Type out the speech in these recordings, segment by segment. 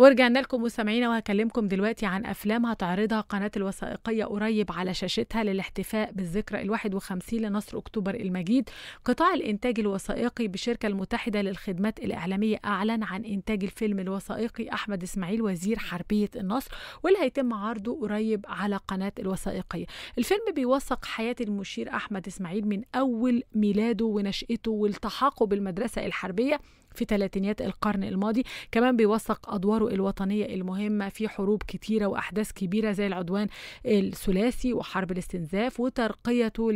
ورجعنا لكم مستمعينا وهكلمكم دلوقتي عن افلام هتعرضها قناه الوثائقيه قريب على شاشتها للاحتفاء بالذكرى ال51 لنصر اكتوبر المجيد قطاع الانتاج الوثائقي بالشركه المتحده للخدمات الاعلاميه اعلن عن انتاج الفيلم الوثائقي احمد اسماعيل وزير حربيه النصر واللي هيتم عرضه قريب على قناه الوثائقيه الفيلم بيوثق حياه المشير احمد اسماعيل من اول ميلاده ونشاته والتحاقه بالمدرسه الحربيه في ثلاثينيات القرن الماضي كمان بيوثق أدواره الوطنية المهمة في حروب كتيرة وأحداث كبيرة زي العدوان الثلاثي وحرب الاستنزاف وترقيته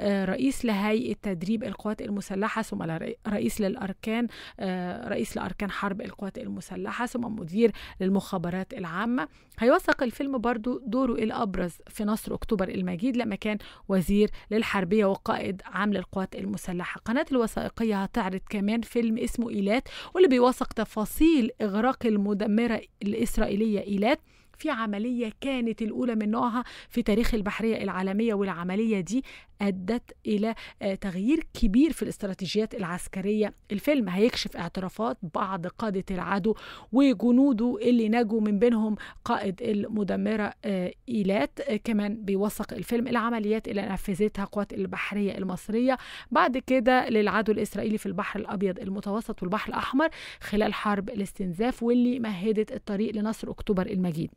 لرئيس لهيئة تدريب القوات المسلحة ثم رئيس للأركان آه، رئيس لأركان حرب القوات المسلحة ثم مدير للمخابرات العامة هيوثق الفيلم برضو دوره الأبرز في نصر أكتوبر المجيد لما كان وزير للحربية وقائد عام للقوات المسلحة قناة الوثائقية هتعرض كمان فيلم اسمه إيلات واللي بيوثق تفاصيل إغراق المدمرة الإسرائيلية إيلات في عملية كانت الأولى من نوعها في تاريخ البحرية العالمية والعملية دي أدت إلى آه، تغيير كبير في الاستراتيجيات العسكرية الفيلم هيكشف اعترافات بعض قادة العدو وجنوده اللي نجوا من بينهم قائد المدمرة آه، إيلات آه، كمان بيوثق الفيلم العمليات اللي نفذتها قوات البحرية المصرية بعد كده للعدو الإسرائيلي في البحر الأبيض المتوسط والبحر الأحمر خلال حرب الاستنزاف واللي مهدت الطريق لنصر أكتوبر المجيد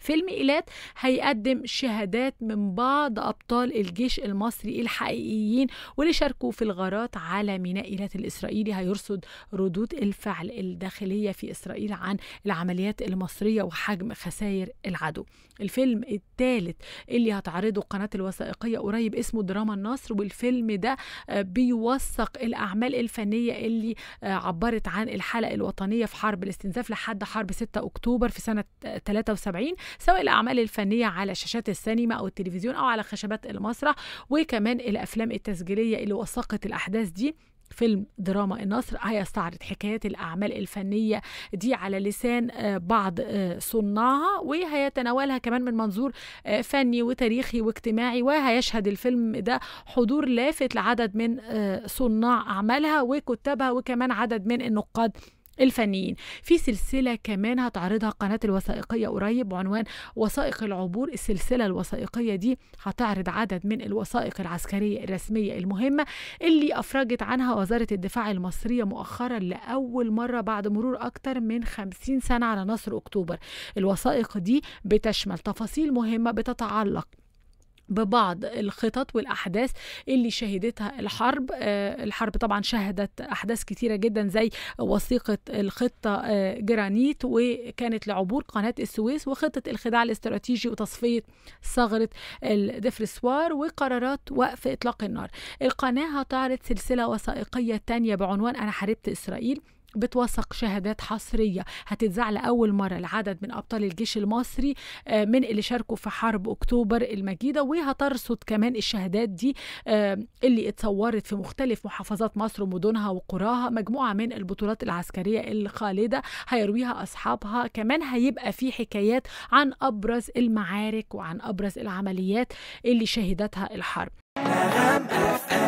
فيلم إيلات هيقدم شهادات من بعض أبطال الجيش المصري الحقيقيين واللي شاركوا في الغارات على ميناء إيلات الإسرائيلي هيرصد ردود الفعل الداخلية في إسرائيل عن العمليات المصرية وحجم خسائر العدو الفيلم الثالث اللي هتعرضه قناة الوثائقية قريب اسمه دراما النصر والفيلم ده بيوثق الأعمال الفنية اللي عبرت عن الحلقة الوطنية في حرب الاستنزاف لحد حرب 6 أكتوبر في سنة 73 سواء الأعمال الفنية على شاشات السينما أو التلفزيون أو على خشبات المسرح وكمان الأفلام التسجيلية اللي وثقت الأحداث دي فيلم دراما النصر هيستعرض حكايات الأعمال الفنية دي على لسان آه، بعض آه، صناعها وهيتناولها كمان من منظور آه، فني وتاريخي واجتماعي وهيشهد الفيلم ده حضور لافت لعدد من صناع أعمالها وكتابها وكمان عدد من النقاد الفنيين في سلسلة كمان هتعرضها قناة الوثائقية قريب بعنوان وثائق العبور السلسلة الوثائقية دي هتعرض عدد من الوثائق العسكرية الرسمية المهمة اللي أفرجت عنها وزارة الدفاع المصرية مؤخرا لأول مرة بعد مرور أكتر من 50 سنة على نصر أكتوبر الوثائق دي بتشمل تفاصيل مهمة بتتعلق ببعض الخطط والأحداث اللي شهدتها الحرب آه، الحرب طبعا شهدت أحداث كثيره جدا زي وثيقة الخطة آه، جرانيت وكانت لعبور قناة السويس وخطة الخداع الاستراتيجي وتصفية ثغرة الدفرسوار وقرارات وقف إطلاق النار القناة هتعرض سلسلة وثائقية تانية بعنوان أنا حاربت إسرائيل بتوثق شهادات حصرية هتتذاع لأول مرة لعدد من أبطال الجيش المصري آه، من اللي شاركوا في حرب أكتوبر المجيدة وهترصد كمان الشهادات دي آه، اللي اتصورت في مختلف محافظات مصر ومدنها وقراها مجموعة من البطولات العسكرية الخالدة هيرويها أصحابها كمان هيبقى في حكايات عن أبرز المعارك وعن أبرز العمليات اللي شهدتها الحرب